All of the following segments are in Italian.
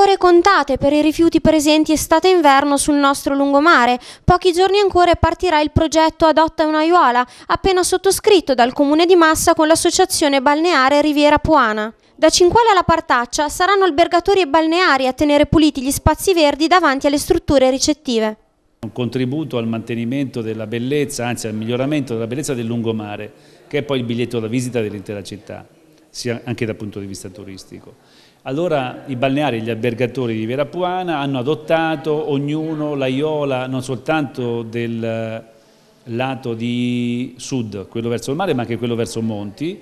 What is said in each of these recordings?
Ore contate per i rifiuti presenti estate inverno sul nostro lungomare. Pochi giorni ancora partirà il progetto Adotta un'aiuola, appena sottoscritto dal Comune di Massa con l'associazione balneare Riviera Puana. Da Cinquale alla Partaccia saranno albergatori e balneari a tenere puliti gli spazi verdi davanti alle strutture ricettive. Un contributo al mantenimento della bellezza, anzi al miglioramento della bellezza del lungomare, che è poi il biglietto da visita dell'intera città sia anche dal punto di vista turistico. Allora i balneari e gli albergatori di Verapuana hanno adottato ognuno l'aiola non soltanto del lato di sud, quello verso il mare, ma anche quello verso Monti,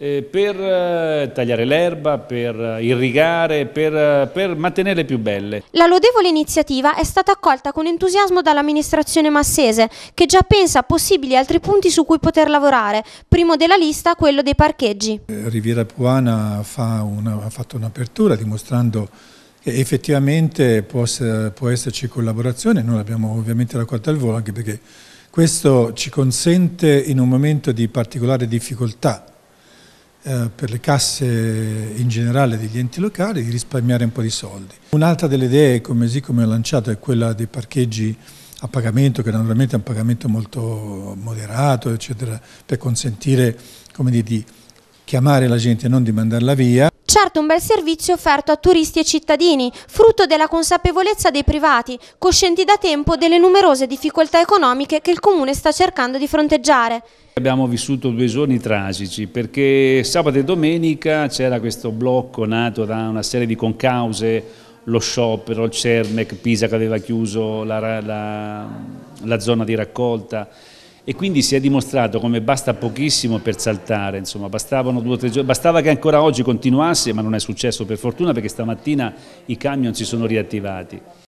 eh, per eh, tagliare l'erba, per eh, irrigare, per, per mantenerle più belle. La lodevole iniziativa è stata accolta con entusiasmo dall'amministrazione massese, che già pensa a possibili altri punti su cui poter lavorare, primo della lista quello dei parcheggi. Riviera Puana fa una, ha fatto un'apertura dimostrando che effettivamente può, può esserci collaborazione, noi l'abbiamo ovviamente raccolta al volo anche perché questo ci consente in un momento di particolare difficoltà eh, per le casse in generale degli enti locali di risparmiare un po' di soldi. Un'altra delle idee, come Siccome ha lanciato, è quella dei parcheggi a pagamento, che naturalmente è un pagamento molto moderato, eccetera, per consentire dire, di chiamare la gente e non di mandarla via certo un bel servizio offerto a turisti e cittadini, frutto della consapevolezza dei privati, coscienti da tempo delle numerose difficoltà economiche che il Comune sta cercando di fronteggiare. Abbiamo vissuto due giorni tragici perché sabato e domenica c'era questo blocco nato da una serie di concause, lo sciopero, il Cernec, Pisa che aveva chiuso la, la, la zona di raccolta, e quindi si è dimostrato come basta pochissimo per saltare, insomma, due, o tre giorni, bastava che ancora oggi continuasse, ma non è successo per fortuna perché stamattina i camion si sono riattivati.